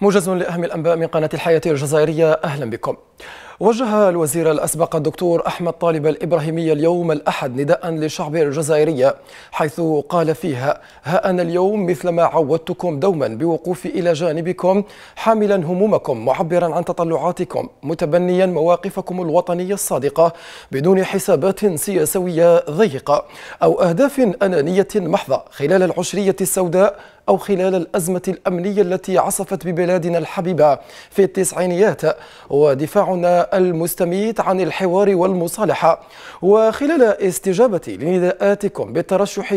موجز لأهم الأنباء من قناة الحياة الجزائرية أهلا بكم وجه الوزير الأسبق الدكتور أحمد طالب الإبراهيمي اليوم الأحد نداء للشعب الجزائري حيث قال فيها ها أنا اليوم مثلما عودتكم دوما بوقوفي إلى جانبكم حاملا همومكم معبرا عن تطلعاتكم متبنيا مواقفكم الوطنية الصادقة بدون حسابات سياسوية ضيقة أو أهداف أنانية محضة خلال العشرية السوداء أو خلال الأزمة الأمنية التي عصفت ببلادنا الحبيبة في التسعينيات ودفاعنا المستميت عن الحوار والمصالحة وخلال استجابتي لنداءاتكم بالترشح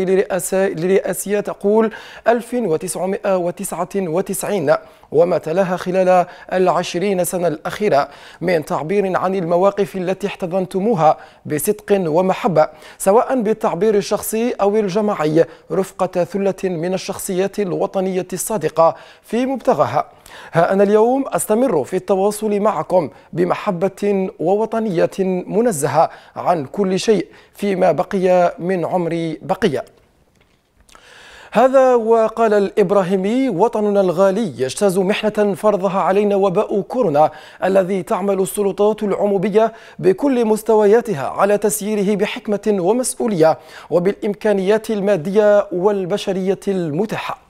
لرئاسيات أقول 1999 وما تلاها خلال العشرين سنة الأخيرة من تعبير عن المواقف التي احتضنتموها بصدق ومحبة سواء بالتعبير الشخصي أو الجماعي رفقة ثلة من الشخصيات الوطنية الصادقة في مبتغاها ها أنا اليوم أستمر في التواصل معكم بمحبة ووطنية منزهة عن كل شيء فيما بقي من عمري بقيه هذا وقال الإبراهيمي وطننا الغالي يجتاز محنة فرضها علينا وباء كورونا الذي تعمل السلطات العمومية بكل مستوياتها على تسييره بحكمة ومسؤولية وبالإمكانيات المادية والبشرية المتاحة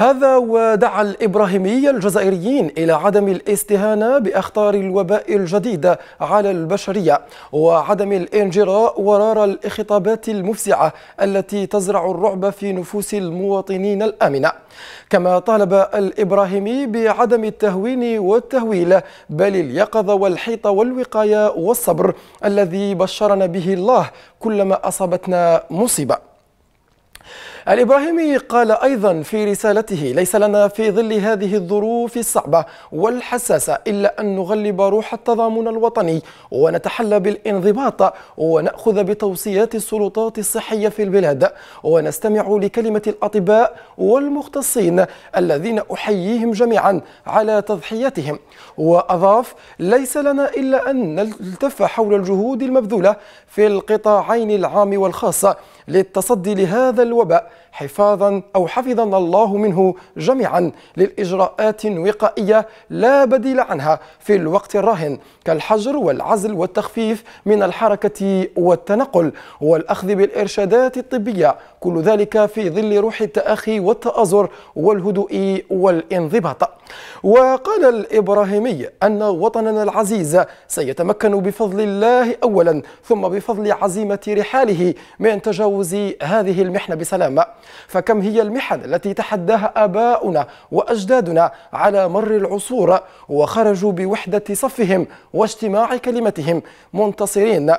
هذا ودعا الإبراهيمي الجزائريين إلى عدم الاستهانة بأخطار الوباء الجديد على البشرية وعدم الانجراء ورار الخطابات المفزعة التي تزرع الرعب في نفوس المواطنين الآمنة كما طالب الإبراهيمي بعدم التهوين والتهويل بل اليقظة والحيطة والوقاية والصبر الذي بشرنا به الله كلما أصابتنا مصيبة الإبراهيمي قال أيضا في رسالته ليس لنا في ظل هذه الظروف الصعبة والحساسة إلا أن نغلب روح التضامن الوطني ونتحلى بالانضباط ونأخذ بتوصيات السلطات الصحية في البلاد ونستمع لكلمة الأطباء والمختصين الذين أحييهم جميعا على تضحيتهم وأضاف ليس لنا إلا أن نلتف حول الجهود المبذولة في القطاعين العام والخاص للتصدي لهذا الوباء حفاظا أو حفظنا الله منه جميعا للإجراءات وقائية لا بديل عنها في الوقت الراهن كالحجر والعزل والتخفيف من الحركة والتنقل والأخذ بالإرشادات الطبية كل ذلك في ظل روح التأخي والتآزر والهدوء والانضباط وقال الإبراهيمي أن وطننا العزيز سيتمكن بفضل الله أولا ثم بفضل عزيمة رحاله من تجاوز هذه المحنة بسلامة فكم هي المحن التي تحداها آباؤنا وأجدادنا على مر العصور وخرجوا بوحدة صفهم واجتماع كلمتهم منتصرين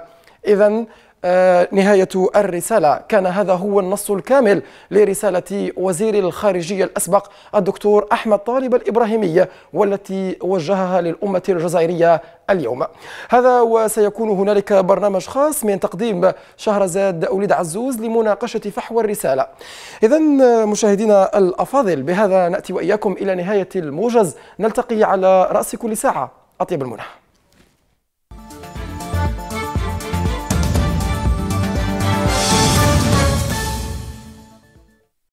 إذا آه، نهاية الرسالة كان هذا هو النص الكامل لرسالة وزير الخارجية الأسبق الدكتور أحمد طالب الإبراهيمي والتي وجهها للأمة الجزائرية اليوم هذا وسيكون هنالك برنامج خاص من تقديم شهرزاد أوليد عزوز لمناقشة فحوى الرسالة إذا مشاهدينا الأفاضل بهذا نأتي وإياكم إلى نهاية الموجز نلتقي على رأس كل ساعة أطيب المنى